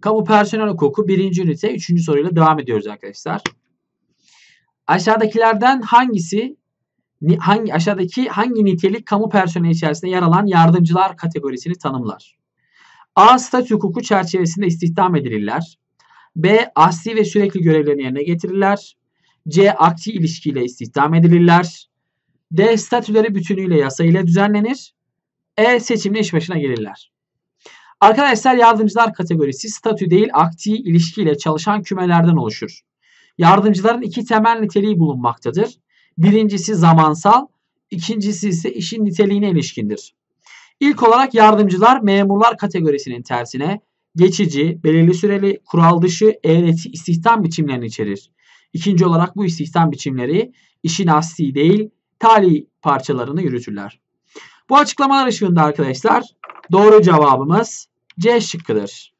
Kamu personel hukuku birinci ünite üçüncü soruyla devam ediyoruz arkadaşlar. Aşağıdakilerden hangisi hangi aşağıdaki hangi nitelik kamu personeli içerisinde yer alan yardımcılar kategorisini tanımlar? A. Statü hukuku çerçevesinde istihdam edilirler. B. Asli ve sürekli görevlerini yerine getirirler. C. Akti ilişkiyle istihdam edilirler. D. Statüleri bütünüyle yasayla düzenlenir. E. Seçimle iş başına gelirler. Arkadaşlar yardımcılar kategorisi statü değil akti ilişkiyle çalışan kümelerden oluşur. Yardımcıların iki temel niteliği bulunmaktadır. Birincisi zamansal, ikincisi ise işin niteliğine ilişkindir. İlk olarak yardımcılar memurlar kategorisinin tersine geçici, belirli süreli, kural dışı, eğreti istihdam biçimlerini içerir. İkinci olarak bu istihdam biçimleri işin asli değil, tali parçalarını yürütürler. Bu açıklamalar ışığında arkadaşlar Doğru cevabımız C şıkkıdır.